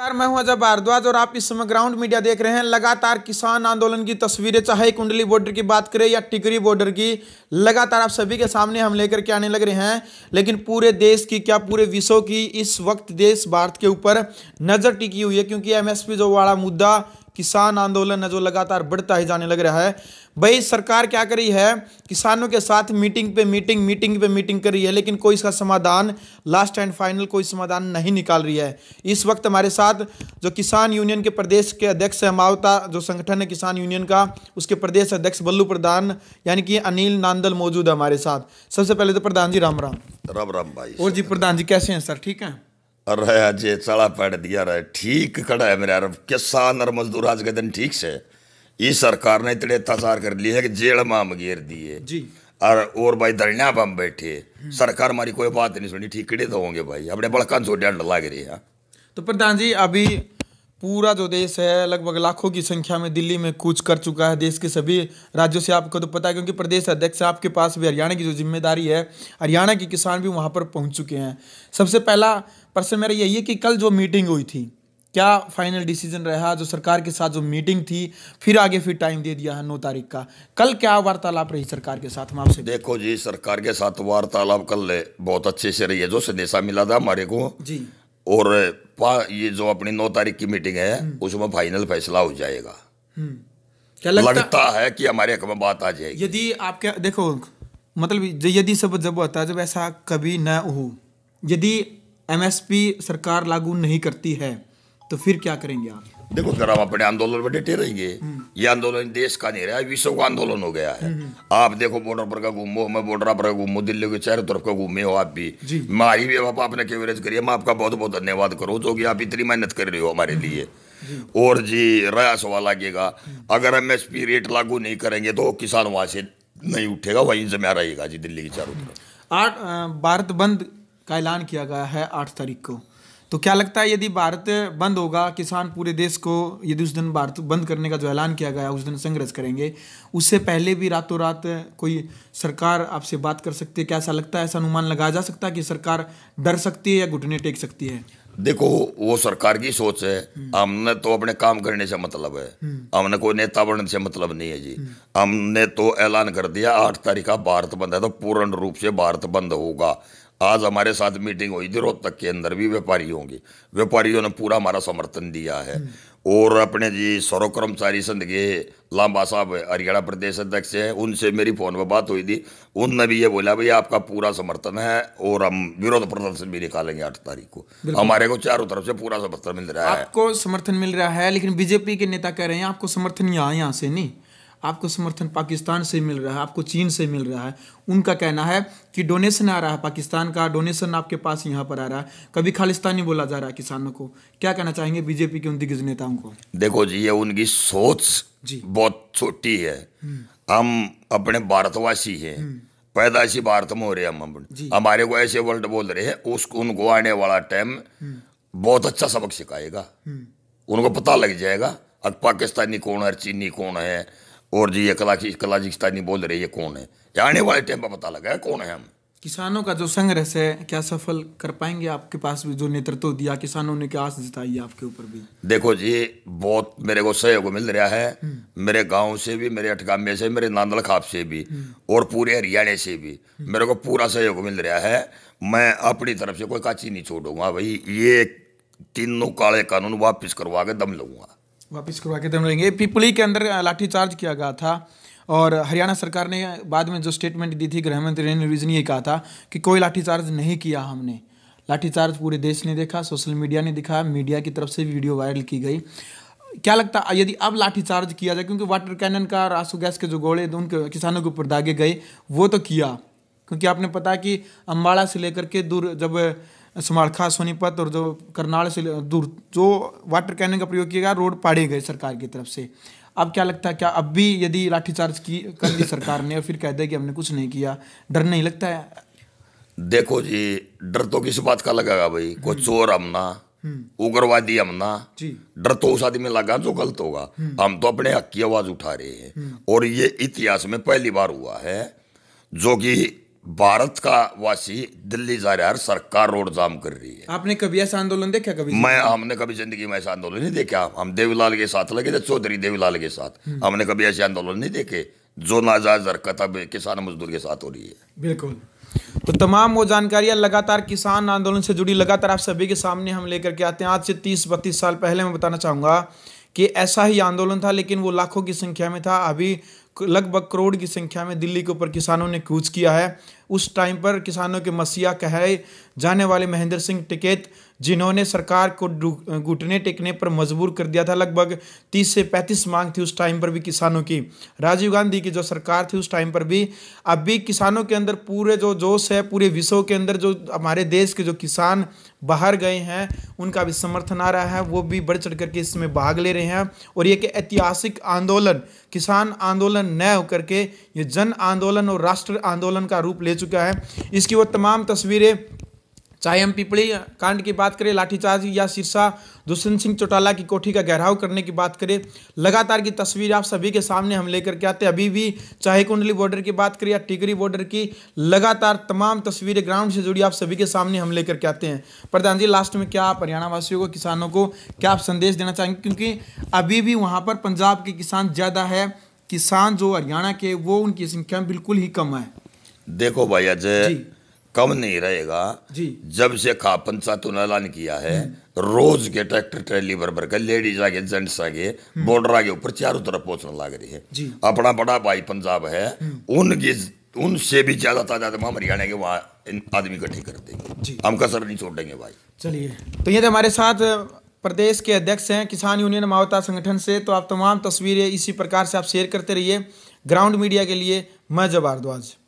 नमस्कार मैं हूं अजय भारद्वाज और आप इस समय ग्राउंड मीडिया देख रहे हैं लगातार किसान आंदोलन की तस्वीरें चाहे कुंडली बॉर्डर की बात करें या टिकरी बॉर्डर की लगातार आप सभी के सामने हम लेकर के आने लग रहे हैं लेकिन पूरे देश की क्या पूरे विश्व की इस वक्त देश भारत के ऊपर नज़र टिकी हुई है क्योंकि एमएसपी जो वाला मुद्दा किसान आंदोलन है जो लगातार बढ़ता ही जाने लग रहा है भाई सरकार क्या रही है किसानों के साथ मीटिंग पे मीटिंग मीटिंग पे मीटिंग कर रही है लेकिन कोई इसका समाधान लास्ट एंड फाइनल कोई समाधान नहीं निकाल रही है इस वक्त हमारे साथ जो किसान यूनियन के प्रदेश के अध्यक्ष है मावता जो संगठन है किसान यूनियन का उसके प्रदेश अध्यक्ष बल्लू प्रधान यानी कि अनिल नांदल मौजूद है हमारे साथ सबसे पहले तो प्रधान जी राम राम राम राम भाई और जी प्रधान जी कैसे हैं सर ठीक है अरे अजय चला पैड दिया रहे ठीक खड़ा है मेरे यार किसान और मजदूर आज के दिन ठीक से इस सरकार ने इतने अत्याचार कर लिए है कि जेल माम घेर दिए जी और और भाई धरना बम बैठे हम्म। सरकार हमारी कोई बात नहीं सुनी ठीक किड़े तो होंगे भाई अपने बड़का जो डंड लाग रही है तो प्रधान जी अभी पूरा जो देश है लगभग लाखों की संख्या में दिल्ली में कूच कर चुका है देश के सभी राज्यों से आपको तो पता है क्योंकि प्रदेश अध्यक्ष आपके पास भी हरियाणा की जो जिम्मेदारी है हरियाणा के किसान भी वहाँ पर पहुँच चुके हैं सबसे पहला प्रश्न मेरा यही है कि कल जो मीटिंग हुई थी क्या फाइनल डिसीजन रहा जो सरकार के साथ जो मीटिंग थी फिर आगे फिर टाइम दे दिया है नौ तारीख का कल क्या वार्तालाप रही सरकार के साथ हम आपसे देखो जी सरकार के साथ वार्तालाप कल बहुत अच्छे से रही है जो संदेशा मिला था हमारे को जी और ये जो अपनी नौ तारीख की मीटिंग है हम्म। उसमें फाइनल फैसला हो जाएगा हम्म। क्या लगता, लगता है कि हमारे हक में बात आ जाएगी यदि आपके देखो मतलब यदि सब जब होता है जब ऐसा कभी न हो यदि एमएसपी सरकार लागू नहीं करती है तो फिर क्या करेंगे आप देखो जरा आप अपने आंदोलन में डटे रहेंगे ये आंदोलन देश का नहीं रहा विश्व का आंदोलन हो गया है हम्म, हम्म। आप देखो बॉर्डर पर का घूमो मैं बॉर्डर पर घूमो दिल्ली के चारों तरफ का घूमे हो आप भी मारी भी आप आपने केवरेज करिए मैं आपका बहुत बहुत धन्यवाद करो जो कि आप इतनी मेहनत कर रहे हो हमारे हम्म, लिए और जी रया सवाल आगेगा अगर एम एस पी रेट लागू नहीं करेंगे तो किसान वहां से नहीं उठेगा वहीं जमा रहेगा जी दिल्ली के चारों तरफ आठ भारत बंद का ऐलान किया गया है आठ तारीख को तो क्या लगता है यदि भारत बंद होगा किसान पूरे देश को यदि उस दिन भारत बंद करने का जो ऐलान किया गया उस दिन संघर्ष करेंगे उससे पहले भी रातों रात कोई सरकार आपसे बात कर सकती है क्या ऐसा लगता है ऐसा अनुमान लगाया जा सकता है कि सरकार डर सकती है या घुटने टेक सकती है देखो वो सरकार की सोच है हम्म। हमने तो अपने काम करने से मतलब है हम्म। हमने कोई नेता बनने से मतलब नहीं है जी हम्म। हमने तो ऐलान कर दिया आठ तारीख का भारत बंद है तो पूर्ण रूप से भारत बंद होगा आज हमारे साथ मीटिंग हुई थी रोहतक के अंदर भी व्यापारी होंगे व्यापारियों ने पूरा हमारा समर्थन दिया है हम्म। और अपने जी सौरव कर्मचारी संघ के लांबा साहब हरियाणा प्रदेश अध्यक्ष हैं उनसे मेरी फ़ोन पर बात हुई थी उनने भी ये बोला भाई आपका पूरा समर्थन है और हम विरोध प्रदर्शन भी निकालेंगे आठ तारीख को हमारे को चारों तरफ से पूरा समर्थन मिल रहा है आपको समर्थन मिल रहा है लेकिन बीजेपी के नेता कह रहे हैं आपको समर्थन यहाँ यहाँ से नहीं आपको समर्थन पाकिस्तान से मिल रहा है आपको चीन से मिल रहा है उनका कहना है कि डोनेशन आ रहा है पाकिस्तान का डोनेशन आपके पास यहाँ पर आ रहा है कभी खालिस्तानी बोला जा रहा है किसानों को क्या कहना चाहेंगे बीजेपी के उन दिग्गज नेताओं को देखो जी ये उनकी सोच जी बहुत छोटी है हम्म। हम अपने भारतवासी हैं हम्म। पैदाशी भारत में हो रहे हम हमारे को ऐसे वर्ल्ड बोल रहे हैं उसको उनको आने वाला टाइम हम्म। बहुत अच्छा सबक सिखाएगा उनको पता लग जाएगा अब पाकिस्तानी कौन है चीनी कौन है और जी ये कलाची कलाजिस्तानी बोल रहे ये कौन है ये आने वाले टाइम पर पता लगा है कौन है हम किसानों का जो संघर्ष है क्या सफल कर पाएंगे आपके पास भी जो नेतृत्व दिया किसानों ने क्या आस जताई आपके ऊपर भी देखो जी बहुत मेरे को सहयोग मिल रहा है हम्म। मेरे गांव से भी मेरे अठगामे से मेरे नांदल खाप से भी हम्म। और पूरे हरियाणा से भी हम्म। मेरे को पूरा सहयोग मिल रहा है मैं अपनी तरफ से कोई काची नहीं छोड़ूंगा भाई ये तीनों काले कानून वापिस करवा के दम लूंगा वापस करवा के दम रहेंगे पिपली के अंदर लाठीचार्ज किया गया था और हरियाणा सरकार ने बाद में जो स्टेटमेंट दी थी गृहमंत्री ने रिज ने ये कहा था कि कोई लाठीचार्ज नहीं किया हमने लाठीचार्ज पूरे देश ने देखा सोशल मीडिया ने दिखा मीडिया की तरफ से वीडियो वायरल की गई क्या लगता है यदि अब लाठीचार्ज किया जाए क्योंकि वाटर कैनन का रासो आंसू गैस के जो गोले उनके किसानों के ऊपर दागे गए वो तो किया क्योंकि आपने पता कि अम्बाड़ा से लेकर के दूर जब समाड़खा सोनीपत और तो जो करनाल से दूर जो वाटर कैनन का प्रयोग किया गया रोड पाड़े गए सरकार की तरफ से अब क्या लगता है क्या अब भी यदि लाठीचार्ज की कर दी सरकार ने और फिर कह दे कि हमने कुछ नहीं किया डर नहीं लगता है देखो जी डर तो किस बात का लगेगा भाई कोई हम्म। चोर हम ना हम्म। उग्रवादी हम ना डर तो उस आदमी लगा जो गलत होगा हम्म। हम तो अपने हक की आवाज उठा रहे हैं और ये इतिहास में पहली बार हुआ है जो कि भारत का वासी दिल्ली जा रहा है सरकार रोड जाम कर रही है आपने कभी ऐसा आंदोलन देखा कभी मैं हमने कभी जिंदगी में ऐसा आंदोलन नहीं देखा हम देवीलाल के साथ लगे थे चौधरी देवीलाल के साथ हम्म। हमने कभी ऐसे आंदोलन नहीं देखे जो नाजायज हरकत अब किसान मजदूर के साथ हो रही है बिल्कुल तो तमाम वो जानकारियां लगातार किसान आंदोलन से जुड़ी लगातार आप सभी के सामने हम लेकर के आते हैं आज से तीस बत्तीस साल पहले मैं बताना चाहूंगा कि ऐसा ही आंदोलन था लेकिन वो लाखों की संख्या में था अभी लगभग करोड़ की संख्या में दिल्ली के ऊपर किसानों ने कूच किया है उस टाइम पर किसानों के मसीहा कहे जाने वाले महेंद्र सिंह टिकैत जिन्होंने सरकार को घुटने टेकने पर मजबूर कर दिया था लगभग तीस से पैंतीस मांग थी उस टाइम पर भी किसानों की राजीव गांधी की जो सरकार थी उस टाइम पर भी अब भी किसानों के अंदर पूरे जो जोश है पूरे विश्व के अंदर जो हमारे देश के जो किसान बाहर गए हैं उनका भी समर्थन आ रहा है वो भी बढ़ चढ़ करके इसमें भाग ले रहे हैं और ये कि ऐतिहासिक आंदोलन किसान आंदोलन न होकर के ये जन आंदोलन और राष्ट्र आंदोलन का रूप ले चुका है इसकी वो तमाम तस्वीरें चाहे हम पिपड़ी कांड की बात करें लाठीचार्ज या सिरसा दुष्यंत सिंह चौटाला की कोठी का गहराव करने की बात करें लगातार की तस्वीर आप सभी के सामने हम लेकर के आते अभी भी चाहे कुंडली बॉर्डर की बात करें या टिकरी बॉर्डर की लगातार तमाम तस्वीरें ग्राउंड से जुड़ी आप सभी के सामने हम लेकर के आते हैं प्रधान जी लास्ट में क्या आप हरियाणा वासियों को किसानों को क्या आप संदेश देना चाहेंगे क्योंकि अभी भी वहाँ पर पंजाब के किसान ज़्यादा है किसान जो हरियाणा के वो उनकी संख्या बिल्कुल ही कम है देखो भाई अजय कम नहीं रहेगा जी जब से खापन पंचा तुनाला किया है रोज के ट्रैक्टर ट्रैली भर भर कर लेडीज आगे जेंट्स आगे हम्म। बॉर्डर आगे ऊपर चारों तरफ पहुंचने लग रही है अपना बड़ा भाई पंजाब है हम्म। उनकी उनसे भी ज्यादा ताजा तमाम हरियाणा के वहाँ आदमी इकट्ठे कर देंगे हम कसर नहीं छोड़ेंगे भाई चलिए तो ये तो हमारे साथ प्रदेश के अध्यक्ष हैं किसान यूनियन मावता संगठन से तो आप तमाम तस्वीरें इसी प्रकार से आप शेयर करते रहिए ग्राउंड मीडिया के लिए मैं जवार द्वाज